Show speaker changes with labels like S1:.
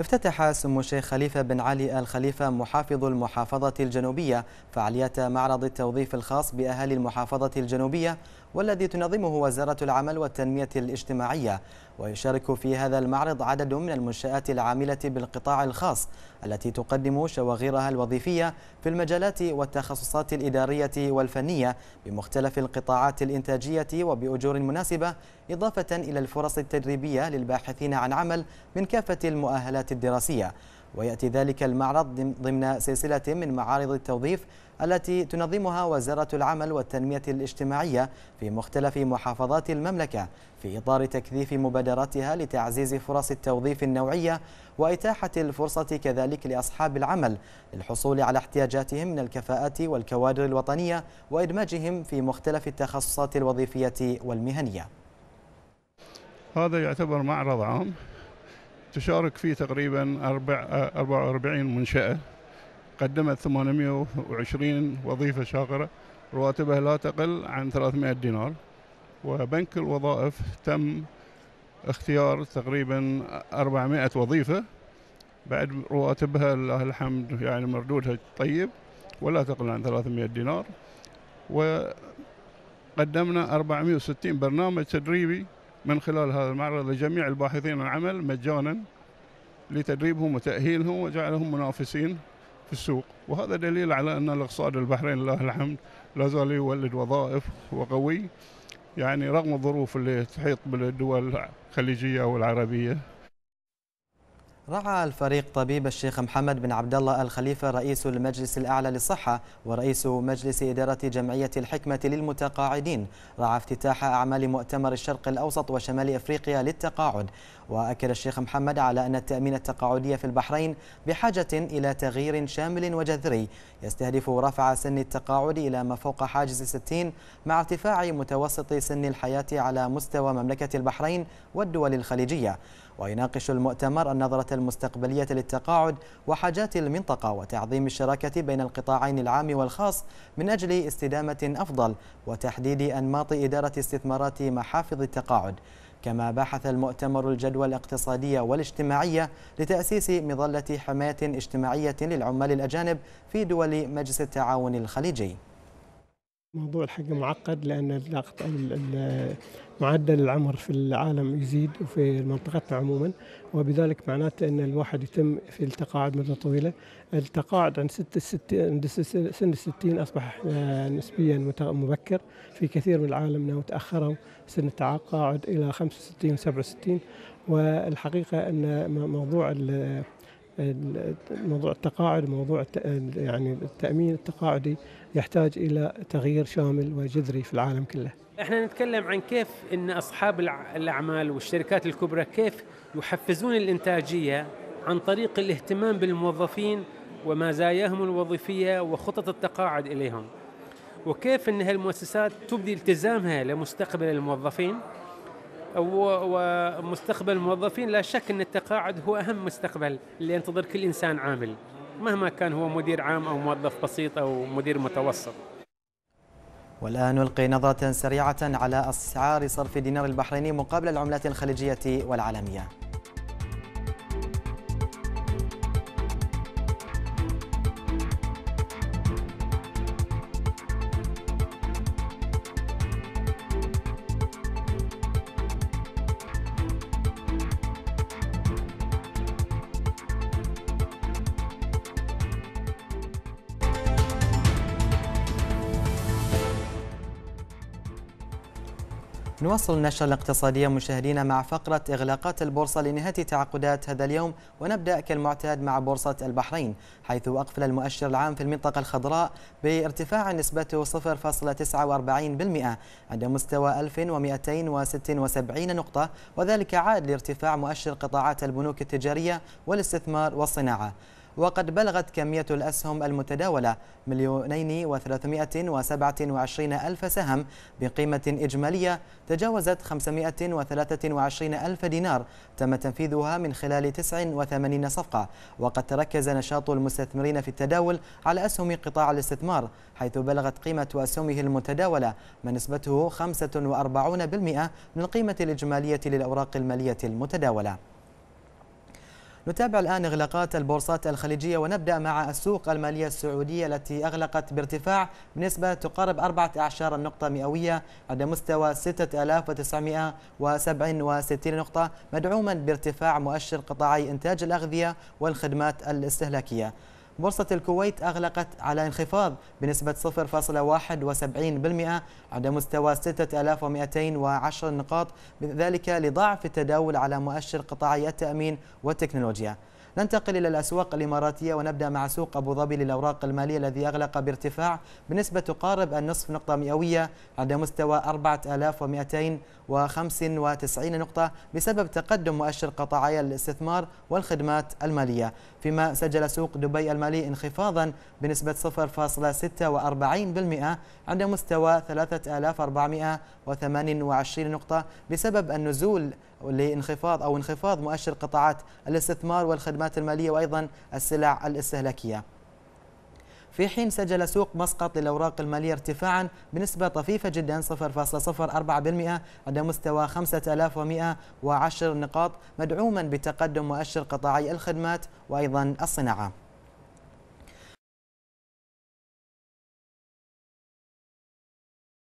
S1: افتتح سمو الشيخ خليفة بن علي آل خليفة محافظ المحافظة الجنوبية فعاليات معرض التوظيف الخاص بأهالي المحافظة الجنوبية والذي تنظمه وزارة العمل والتنمية الاجتماعية ويشارك في هذا المعرض عدد من المنشآت العاملة بالقطاع الخاص التي تقدم شواغرها الوظيفية في المجالات والتخصصات الإدارية والفنية بمختلف القطاعات الإنتاجية وبأجور مناسبة إضافة إلى الفرص التدريبية للباحثين عن عمل من كافة المؤهلات السنة الدراسية ويأتي ذلك المعرض ضمن سلسلة من معارض التوظيف التي تنظمها وزارة العمل والتنمية الاجتماعية في مختلف محافظات المملكة في إطار تكثيف مبادراتها لتعزيز فرص التوظيف النوعية وإتاحة الفرصة كذلك لأصحاب العمل للحصول على احتياجاتهم من الكفاءات والكوادر الوطنية وإدماجهم في مختلف التخصصات الوظيفية والمهنية
S2: هذا يعتبر معرض عام تشارك فيه تقريبا 44 منشأة قدمت 820 وظيفة شاغرة رواتبها لا تقل عن 300 دينار وبنك الوظائف تم اختيار تقريبا 400 وظيفة بعد رواتبها لله الحمد يعني مردودها طيب ولا تقل عن 300 دينار وقدمنا 460 برنامج تدريبي من خلال هذا المعرض لجميع الباحثين عن عمل مجانا لتدريبهم وتأهيلهم وجعلهم منافسين في السوق وهذا دليل على أن الاقتصاد البحرين لله الحمد لا زال يولد وظائف وقوي يعني رغم الظروف اللي تحيط بالدول الخليجية والعربية
S1: رعى الفريق طبيب الشيخ محمد بن عبد الله الخليفة رئيس المجلس الأعلى للصحة ورئيس مجلس إدارة جمعية الحكمة للمتقاعدين رعى افتتاح أعمال مؤتمر الشرق الأوسط وشمال أفريقيا للتقاعد وأكد الشيخ محمد على أن التأمين التقاعدي في البحرين بحاجة إلى تغيير شامل وجذري يستهدف رفع سن التقاعد إلى ما فوق حاجز 60 مع ارتفاع متوسط سن الحياة على مستوى مملكة البحرين والدول الخليجية ويناقش المؤتمر النظرة المستقبلية للتقاعد وحاجات المنطقة وتعظيم الشراكة بين القطاعين العام والخاص من أجل استدامة أفضل وتحديد أنماط إدارة استثمارات محافظ التقاعد كما بحث المؤتمر الجدوى الاقتصادية والاجتماعية لتأسيس مظلة حماية اجتماعية للعمال الأجانب في دول مجلس التعاون الخليجي
S3: موضوع الحقيقة معقد لأن معدل العمر في العالم يزيد وفي منطقتنا عموما وبذلك معناته أن الواحد يتم في التقاعد مدة طويلة التقاعد عند ست عند سن الستين أصبح آه، نسبيا مبكر في كثير من العالم انه تأخروا سن التقاعد إلى 65 و67 والحقيقة أن موضوع موضوع التقاعد موضوع يعني التأمين التقاعدي يحتاج إلى تغيير شامل وجذري في العالم كله احنا نتكلم عن كيف ان اصحاب الاعمال والشركات الكبرى كيف يحفزون الانتاجيه عن طريق الاهتمام بالموظفين ومزاياهم الوظيفيه وخطط التقاعد اليهم وكيف ان هالمؤسسات تبدي التزامها لمستقبل الموظفين ومستقبل الموظفين لا شك أن التقاعد هو أهم مستقبل اللي ينتظر كل إنسان عامل مهما كان هو مدير عام أو موظف بسيط أو مدير متوسط
S1: والآن نلقي نظرة سريعة على أسعار صرف دينار البحريني مقابل العملات الخليجية والعالمية نواصل النشرة الاقتصادية مشاهدينا مع فقرة إغلاقات البورصة لنهاية تعاقدات هذا اليوم ونبدأ كالمعتاد مع بورصة البحرين حيث أقفل المؤشر العام في المنطقة الخضراء بارتفاع نسبته 0.49% عند مستوى 1276 نقطة وذلك عاد لارتفاع مؤشر قطاعات البنوك التجارية والاستثمار والصناعة وقد بلغت كمية الأسهم المتداولة مليونين وثلاثمائة وسبعة وعشرين ألف سهم بقيمة إجمالية تجاوزت وعشرين ألف دينار تم تنفيذها من خلال 89 صفقة وقد تركز نشاط المستثمرين في التداول على أسهم قطاع الاستثمار حيث بلغت قيمة أسهمه المتداولة ما نسبته 45% من القيمة الإجمالية للأوراق المالية المتداولة نتابع الآن إغلاقات البورصات الخليجية ونبدأ مع السوق المالية السعودية التي أغلقت بارتفاع بنسبة تقارب 14 نقطة مئوية عند مستوى 6967 نقطة مدعوما بارتفاع مؤشر قطاعي إنتاج الأغذية والخدمات الاستهلاكية بورصة الكويت أغلقت على انخفاض بنسبة 0.71% عند مستوى 6210 نقاط ذلك لضعف التداول على مؤشر قطاعي التأمين والتكنولوجيا ننتقل إلى الأسواق الإماراتية ونبدأ مع سوق أبو ظبي للأوراق المالية الذي أغلق بارتفاع بنسبة تقارب النصف نقطة مئوية عند مستوى 4295 نقطة بسبب تقدم مؤشر قطاعي الاستثمار والخدمات المالية فيما سجل سوق دبي المالي انخفاضا بنسبة 0.46% عند مستوى 3428 نقطة بسبب النزول لانخفاض أو انخفاض مؤشر قطاعات الاستثمار والخدمات المالية وأيضا السلع الاستهلاكية في حين سجل سوق مسقط للأوراق المالية ارتفاعا بنسبة طفيفة جدا 0.04% عند مستوى 5110 نقاط مدعوما بتقدم مؤشر قطاعي الخدمات وأيضا الصناعة